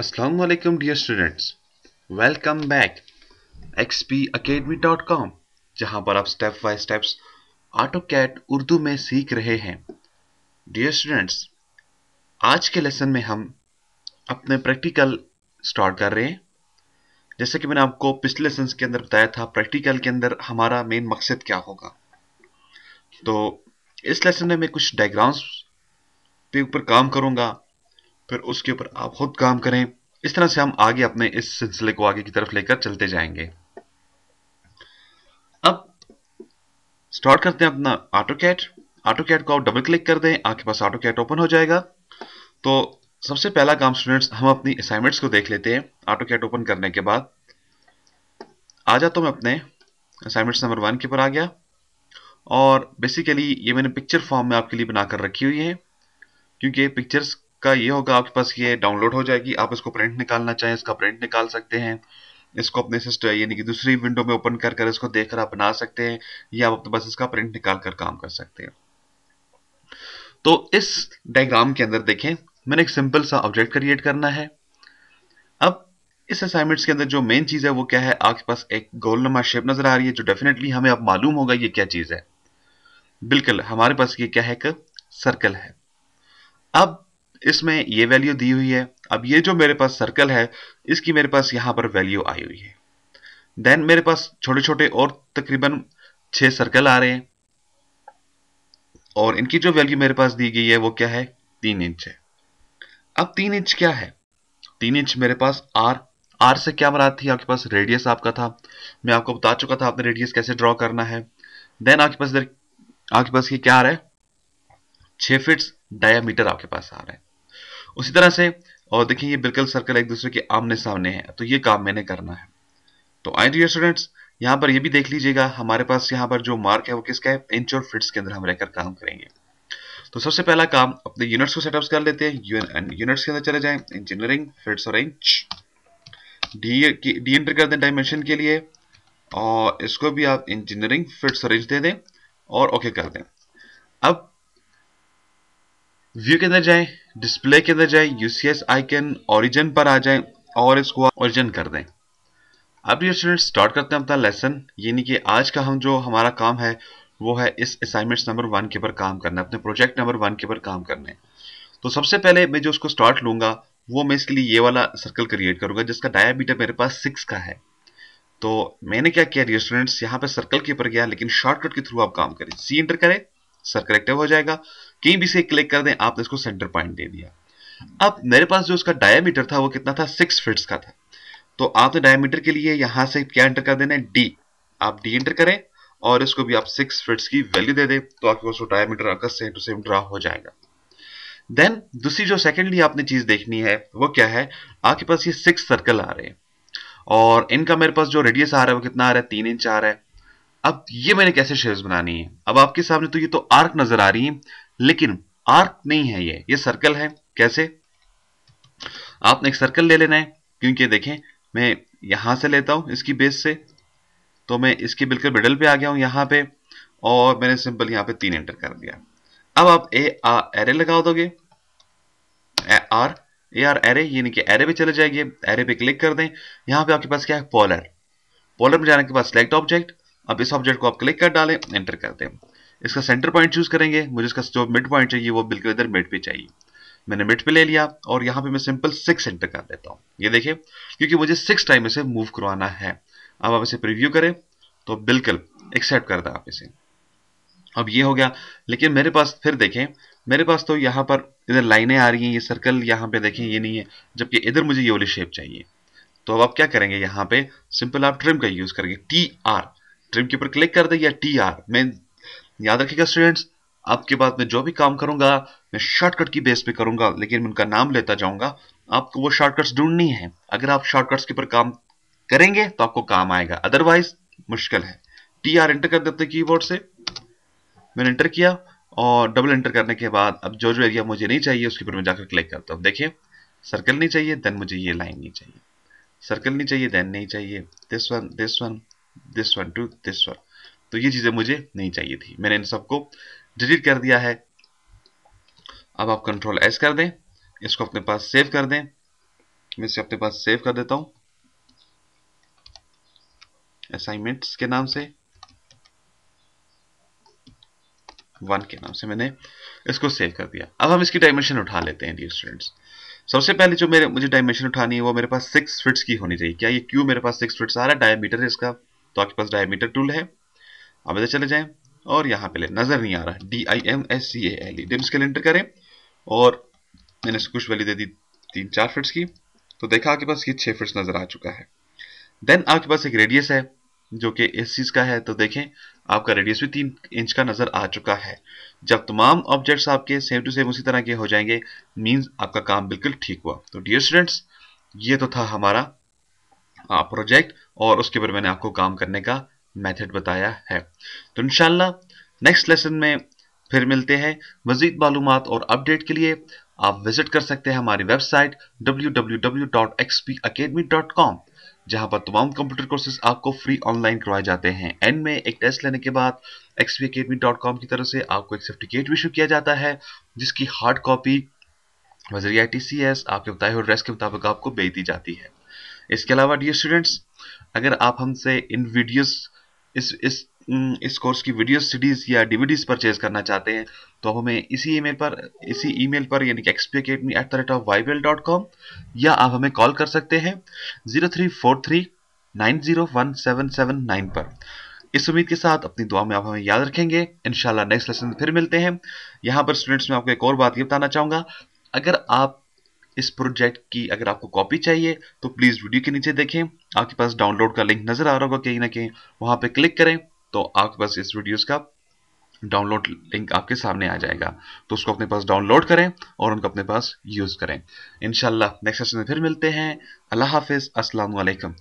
Assalamualaikum dear students welcome back xpacademy.com जहां पर आप step by steps AutoCAD Urdu में सीख रहे हैं डियर स्टूडेंट्स आज के लेसन में हम अपने प्रैक्टिकल स्टार्ट कर रहे हैं जैसे कि मैंने आपको पिछले लेसन के अंदर बताया था प्रैक्टिकल के अंदर हमारा मेन मकसद क्या होगा तो इस लेसन में मैं कुछ डायग्राम्स के ऊपर काम करूंगा फिर उसके ऊपर आप खुद काम करें इस तरह से हम आगे अपने इस सिलसिले को आगे की तरफ लेकर चलते जाएंगे अब स्टार्ट करते हैं अपना ऑटो कैट ऑटो कैट को आप डबल क्लिक कर दें आपके पास ऑटो कैट ओपन हो जाएगा तो सबसे पहला काम स्टूडेंट्स हम अपनी असाइनमेंट्स को देख लेते हैं ऑटो कैट ओपन करने के बाद आ जाता हूं मैं अपने असाइनमेंट्स नंबर वन के ऊपर आ गया और बेसिकली ये मैंने पिक्चर फॉर्म में आपके लिए बनाकर रखी हुई है क्योंकि पिक्चर्स का ये होगा आपके पास ये डाउनलोड हो जाएगी आप इसको प्रिंट निकालना चाहें इसका प्रिंट निकाल सकते हैं इसको अपने सिस्टम यानी कि दूसरी विंडो में ओपन कर कर इसको देखकर आप बना सकते हैं या आप तो बस इसका प्रिंट निकाल कर काम कर सकते हैं तो इस डायग्राम के अंदर देखें मैंने एक सिंपल सा ऑब्जेक्ट क्रिएट करना है अब इस असाइनमेंट्स के अंदर जो मेन चीज़ है वो क्या है आपके पास एक गोलनुमा शेप नज़र आ रही है जो डेफिनेटली हमें अब मालूम होगा ये क्या चीज़ है बिल्कुल हमारे पास ये क्या है सर्कल है अब इसमें ये वैल्यू दी हुई है अब ये जो मेरे पास सर्कल है इसकी मेरे पास यहाँ पर वैल्यू आई हुई है देन मेरे पास छोटे छोटे और तकरीबन छः सर्कल आ रहे हैं और इनकी जो वैल्यू मेरे पास दी गई है वो क्या है तीन इंच है अब तीन इंच क्या है तीन इंच मेरे पास आर आर से क्या मरा थी आपके पास रेडियस आपका था मैं आपको बता चुका था आपने रेडियस कैसे ड्रॉ करना है देन आपके पास इधर आपके पास ये क्या आ रहा है छ फिट डायामीटर आपके पास आ रहा है उसी तरह से और देखिए ये बिल्कुल सर्कल एक दूसरे के आमने सामने है तो ये काम मैंने करना है तो आई डी स्टूडेंट्स यहाँ पर ये भी देख लीजिएगा हमारे पास यहाँ पर जो मार्क है वो किसका है इंच और फिट्स के अंदर हम रहकर काम करेंगे तो सबसे पहला काम अपने यूनिट्स को सेटअप कर लेते हैं यूनिट्स के अंदर चले जाए इंजीनियरिंग फिट्स और इंच डी एंटर कर दें डायमेंशन के लिए और इसको भी आप इंजीनियरिंग फिट्स और इंच दे दें और ओके कर दें अब व्यू के अंदर जाएं डिस्प्ले के अंदर जाएं यूसीएस आइकन ओरिजिन पर आ जाएं और इसको ओरिजिन कर दें अब ये स्टूडेंट स्टार्ट करते हैं अपना लेसन यानी कि आज का हम जो हमारा काम है वो है इस असाइनमेंट नंबर वन के ऊपर काम करना अपने प्रोजेक्ट नंबर वन के ऊपर काम करना तो सबसे पहले मैं जो उसको स्टार्ट लूंगा वो मैं इसके लिए ये वाला सर्कल क्रिएट करूंगा जिसका डायाबीटर मेरे पास सिक्स का है तो मैंने क्या किया स्टूडेंट्स यहाँ पे सर्कल के ऊपर गया लेकिन शॉर्टकट के थ्रू आप काम करें सी इंटर करें सर करेक्टिव हो जाएगा कहीं भी से क्लिक कर दें आपने इसको सेंटर पॉइंट दे दिया अब मेरे पास जो उसका डायमीटर था वो कितना था सिक्स फिट्स का था तो आपने डायमीटर के लिए यहां से क्या एंटर कर देना है डी आप डी एंटर करें और इसको भी आप सिक्स फिट्स की वैल्यू दे दें तो आपके पास डायमीटर आपका सेम टू सेम ड्रा हो जाएगा देन दूसरी जो सेकेंडली आपने चीज देखनी है वो क्या है आपके पास ये सिक्स सर्कल आ रहे हैं और इनका मेरे पास जो रेडियस आ रहा है वो कितना आ रहा है तीन इंच आ रहा है अब ये मैंने कैसे शेप्स बनानी है अब आपके सामने तो ये तो आर्क नजर आ रही है लेकिन आर्क नहीं है ये ये सर्कल है कैसे आपने एक सर्कल ले लेना है क्योंकि देखें मैं यहां से लेता हूं इसकी बेस से तो मैं इसके बिल्कुल मिडल पे आ गया हूं यहां पे और मैंने सिंपल यहां पे तीन एंटर कर दिया अब आप ए आर एरे लगा दोगे आर ए आर एरे यानी कि एरे पे चले जाएंगे एरे पे क्लिक कर दें यहां पे आपके पास क्या है पॉलर पॉलर में जाने के बाद सिलेक्ट ऑब्जेक्ट अब इस ऑब्जेक्ट को आप क्लिक कर डालें एंटर कर दें इसका सेंटर पॉइंट चूज करेंगे मुझे इसका जो मिड पॉइंट चाहिए वो बिल्कुल इधर मिड पे चाहिए मैंने मिड पे ले लिया और यहाँ पे मैं सिंपल सिक्स एंटर कर देता हूँ ये देखिए क्योंकि मुझे सिक्स टाइम इसे मूव करवाना है अब आप इसे प्रिव्यू करें तो बिल्कुल एक्सेप्ट कर दें आप इसे अब ये हो गया लेकिन मेरे पास फिर देखें मेरे पास तो यहाँ पर इधर लाइनें आ रही हैं ये सर्कल यहाँ पे देखें ये नहीं है जबकि इधर मुझे ये वाली शेप चाहिए तो अब आप क्या करेंगे यहाँ पे सिंपल आप ट्रिम का यूज करेंगे टी आर ट्रिम के ऊपर क्लिक कर देगा या टी आर मैं याद रखिएगा स्टूडेंट्स आपके बाद में जो भी काम करूंगा मैं शॉर्टकट की बेस पे करूंगा लेकिन मैं उनका नाम लेता जाऊंगा आपको वो शॉर्टकट्स ढूंढनी है अगर आप शॉर्टकट्स के ऊपर काम करेंगे तो आपको काम आएगा अदरवाइज मुश्किल है टी आर एंटर कर देते कीबोर्ड से मैंने एंटर किया और डबल एंटर करने के बाद अब जो जो एरिया मुझे नहीं चाहिए उसके ऊपर मैं जाकर क्लिक करता हूँ देखिए सर्कल नहीं चाहिए देन मुझे ये लाइन नहीं चाहिए सर्कल नहीं चाहिए देन नहीं चाहिए this one this one this one to this one तो ये चीज़ें मुझे नहीं चाहिए थी मैंने इन सबको डिलीट कर दिया है अब आप कंट्रोल एस कर दें इसको अपने पास सेव कर दें मैं इसे अपने पास सेव कर देता हूं असाइनमेंट्स के नाम से वन के नाम से मैंने इसको सेव कर दिया अब हम इसकी डायमेंशन उठा लेते हैं डियर स्टूडेंट्स सबसे पहले जो मेरे मुझे डायमेंशन उठानी है वो मेरे पास सिक्स फिट्स की होनी चाहिए क्या ये क्यों मेरे पास सिक्स फिट्स आ रहा है डायमीटर इसका तो आपके पास डायमीटर टूल है अब इधर चले जाएं और यहाँ पे ले नज़र नहीं आ रहा D I M S C A L E dim scale enter करें और मैंने इसको कुछ वैल्यू दे दी तीन चार फिट्स की तो देखा आपके पास ये छः फिट्स नज़र आ चुका है देन आपके पास एक रेडियस है जो कि इस चीज़ का है तो देखें आपका रेडियस भी तीन इंच का नज़र आ चुका है जब तमाम ऑब्जेक्ट्स आपके सेम टू सेम उसी तरह के हो जाएंगे मीन्स आपका काम बिल्कुल ठीक हुआ तो डियर स्टूडेंट्स ये तो था हमारा प्रोजेक्ट हाँ, और उसके ऊपर मैंने आपको काम करने का मेथड बताया है तो इनशाला नेक्स्ट लेसन में फिर मिलते हैं मजीद मालूम और अपडेट के लिए आप विजिट कर सकते हैं हमारी वेबसाइट www.xpacademy.com जहां पर तमाम कंप्यूटर कोर्सेज आपको फ्री ऑनलाइन करवाए जाते हैं एंड में एक टेस्ट लेने के बाद xpacademy.com की तरफ से आपको एक सर्टिफिकेट भी इशू किया जाता है जिसकी हार्ड कॉपी वजरिया टी आपके बताए हुए ड्रेस के मुताबिक आपको भेज दी जाती है इसके अलावा डियर स्टूडेंट्स अगर आप हमसे इन वीडियोस इस इस इस कोर्स की वीडियो सीडीज या डीवीडीज परचेज करना चाहते हैं तो हमें इसी ईमेल पर इसी ईमेल पर यानी कि XP at the rate of Y dot com या आप हमें कॉल कर सकते हैं zero three four three nine zero one seven seven nine पर इस उम्मीद के साथ अपनी दुआ में आप हमें याद रखेंगे इनशाला नेक्स्ट लेसन फिर मिलते हैं यहाँ पर स्टूडेंट्स में आपको एक और बात ये बताना चाहूँगा अगर आप इस प्रोजेक्ट की अगर आपको कॉपी चाहिए तो प्लीज़ वीडियो के नीचे देखें आपके पास डाउनलोड का लिंक नज़र आ रहा होगा कहीं ना कहीं वहाँ पर क्लिक करें तो आपके पास इस वीडियोज़ का डाउनलोड लिंक आपके सामने आ जाएगा तो उसको अपने पास डाउनलोड करें और उनको अपने पास यूज़ करें इनशाला नेक्स्ट सेशन में फिर मिलते हैं अल्लाह हाफिज़ असलकम